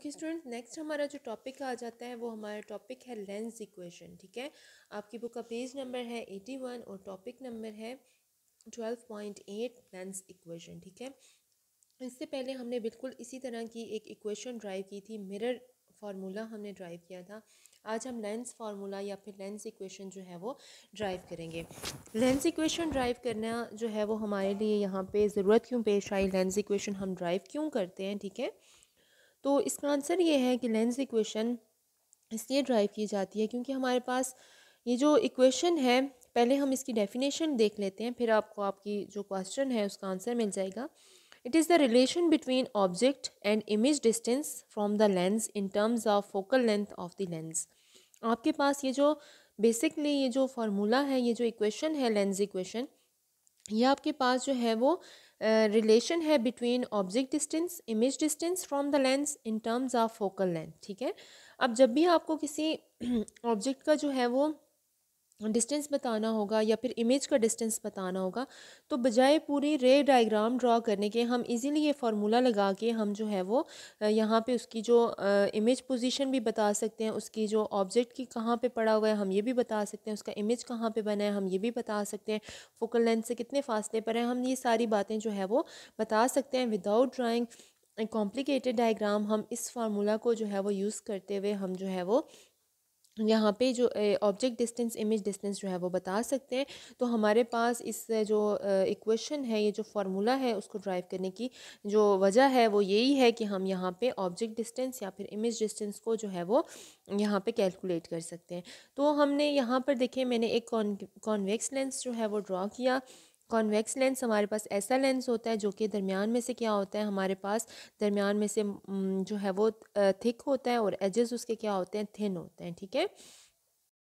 Okay student next हमारा जो topic आ जाता है वो हमारा टॉपिक है लेंस इक्वेशन ठीक है आपकी बुक का पेज नंबर है एटी वन और टॉपिक नंबर है twelve point eight lens equation ठीक है इससे पहले हमने बिल्कुल इसी तरह की एक इक्वेशन ड्राइव की थी मिरर फार्मूला हमने ड्राइव किया था आज हम लेंस फार्मूला या फिर लेंस इक्वेशन जो है वो ड्राइव करेंगे लेंस इक्वेशन ड्राइव करना जो है वो हमारे लिए यहाँ पे ज़रूरत क्यों पेश आई लेंस इक्वेशन हम ड्राइव क्यों करते हैं ठीक है थीके? तो इसका आंसर ये है कि लेंस इक्वेशन इसलिए ड्राइव की जाती है क्योंकि हमारे पास ये जो इक्वेशन है पहले हम इसकी डेफिनेशन देख लेते हैं फिर आपको आपकी जो क्वेश्चन है उसका आंसर मिल जाएगा it is the relation between object and image distance from the lens in terms of focal length of the lens आपके पास ये जो बेसिकली ये जो फार्मूला है ये जो इक्वेशन है लेंस इक्वेशन ये आपके पास जो है वो रिलेशन है between object distance image distance from the lens in terms of focal length ठीक है अब जब भी आपको किसी ऑब्जेक्ट का जो है वो डिस्टेंस बताना होगा या फिर इमेज का डिस्टेंस बताना होगा तो बजाय पूरी रे डायग्राम ड्रा करने के हम इजीली ये फार्मूला लगा के हम जो है वो यहाँ पे उसकी जो इमेज पोजीशन भी बता सकते हैं उसकी जो ऑब्जेक्ट की कहाँ पे पड़ा हुआ है हम ये भी बता सकते हैं उसका इमेज कहाँ पे बना है हम ये भी बता सकते हैं फोकल लेंथ से कितने फासले पर है हम ये सारी बातें जो है वो बता सकते हैं विदाउट ड्राइंग कॉम्प्लिकेटेड डायग्राम हम इस फार्मूला को जो है वो यूज़ करते हुए हम जो है वो यहाँ पे जो ऑब्जेक्ट डिस्टेंस इमेज डिस्टेंस जो है वो बता सकते हैं तो हमारे पास इस जो इक्वेशन है ये जो फार्मूला है उसको ड्राइव करने की जो वजह है वो यही है कि हम यहाँ पे ऑब्जेक्ट डिस्टेंस या फिर इमेज डिस्टेंस को जो है वो यहाँ पे कैलकुलेट कर सकते हैं तो हमने यहाँ पर देखे मैंने एक कॉन्वेक्स लेंस जो है वो ड्रॉ किया कॉन्वेक्स लेंस हमारे पास ऐसा लेंस होता है जो कि दरमियान में से क्या होता है हमारे पास दरमियान में से जो है वो थिक होता है और एजेस उसके क्या होते हैं थिन होते हैं ठीक है